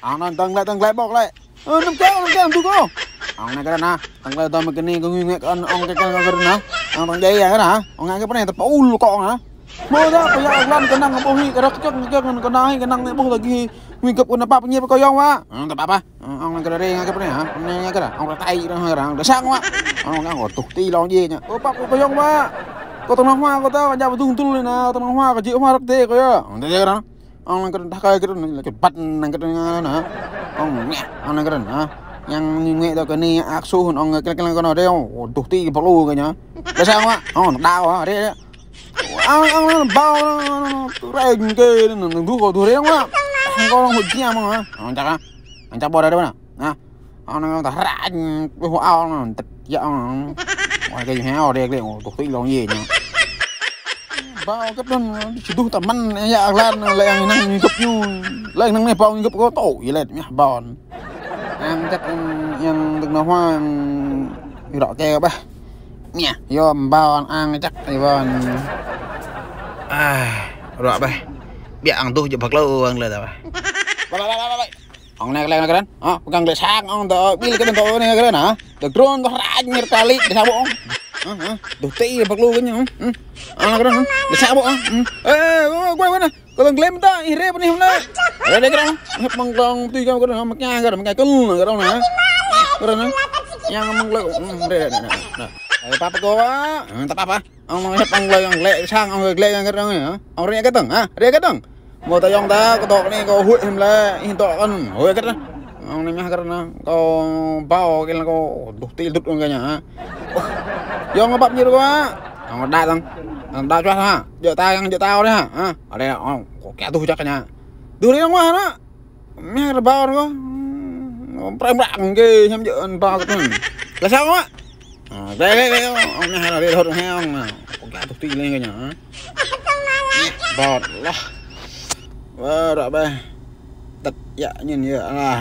ông lại nan lại lai tang lai bok lai. Oh nam kang nam kang tu ko. Ang na kana tang lai tang makini ko ngi kan ong ka kan ka na. Ang tang dai ya kana. Ong ngai pa ne ta paul ko ha. Mo da pa ya lan ka nang bo hi ka rak chok ka kan ka cái ka nang bo lagi. Ngi kap na pa pa nyi pa ko yong wa. Ang ta pa pa. Ong ngai ka re ngai ka pa ne ha. Ngai ngai ka ra. Ong ta tai ra ha ra. Ong ta sang quá ờ, ông ngai ngor tu ti long gì nya. O bắp ko yong quá có tong na hoa ko ta ka ja ba tung tul na. Tong hoa ka ji hoa rak te ko ya. Ong ta ja ra ông cái thay cái là cái bắt năng cái nữa ông nè ông năng cái nữa nhưng nghe đó cái này ác su hơn ông cái cái cái nó đeo tụt ti bỏ lu cái nhá cái sao á ông đau á đấy ông ông bao cái cái nó nó đủ có đủ đấy không á không có một kia mà ông chắc á anh chắc bỏ ra đâu nè à ông nó ta ra cái hoa ông nó tịch dạ ông cái gì hả đẹp đây cái tụt ti lòng gì nhá bao gấp đơn chỉ đủ tầm măn dạ lan lại ăn năng gấp nhu lại năng này bao gấp có tổ vậy là nhá bòn ăn chắc ăn đừng nó hoa rõ kêu ba nhá do bao ăn chắc thì bòn à rõ ba bịa ăn tu chụp bạc lâu ăn lời ba ba ba ba ba អងណែកលែងកែនអកងលេសាងអងតអីកែនតនេះកែនណាតគ្រូនរ៉ាញ់មេរកាលីថាបង Đồ tê bạc lu cái nhau. Ừ. À cái đó. Để sao bộ. Ừ. Ê, quay quay nè. Có thằng lên ta, hi rep ni hôm nay. Đây đây cái đó. Hấp măng rong tuy cho cái đó mặc nha cái đó mặc cái cưng cái đó nè. Cái đó nè. Yang măng lợ. Ừ, đây đây nè. Ê papa cô á. Ta papa. Ông hấp măng lợ ông lệ sang ông lệ cái đó nè. Ông rẽ cái tầng ha. Rẽ cái tầng. Ngồi ta dòng ta cái tọt này có hụi hôm nay hiện tọt con. Hụi cái đó ông này mah karena kau bau kau dukti duk enggaknya vô nó bắp nhiều quá nó ờ, đại rằng đại cho ha giờ tao giờ tao đấy ha ờ, ở đây không ờ, có kẻ tôi chắc cả nhà từ đấy nó ngoan á mẹ là bao nó nó prang rạng kì, xem giờ bao cái là sao á đây đây đây ông này là đi thôi hay không nào có kẻ tôi tin lên cái nhà bọt lo vơ rồi bê tật dạ nhìn như là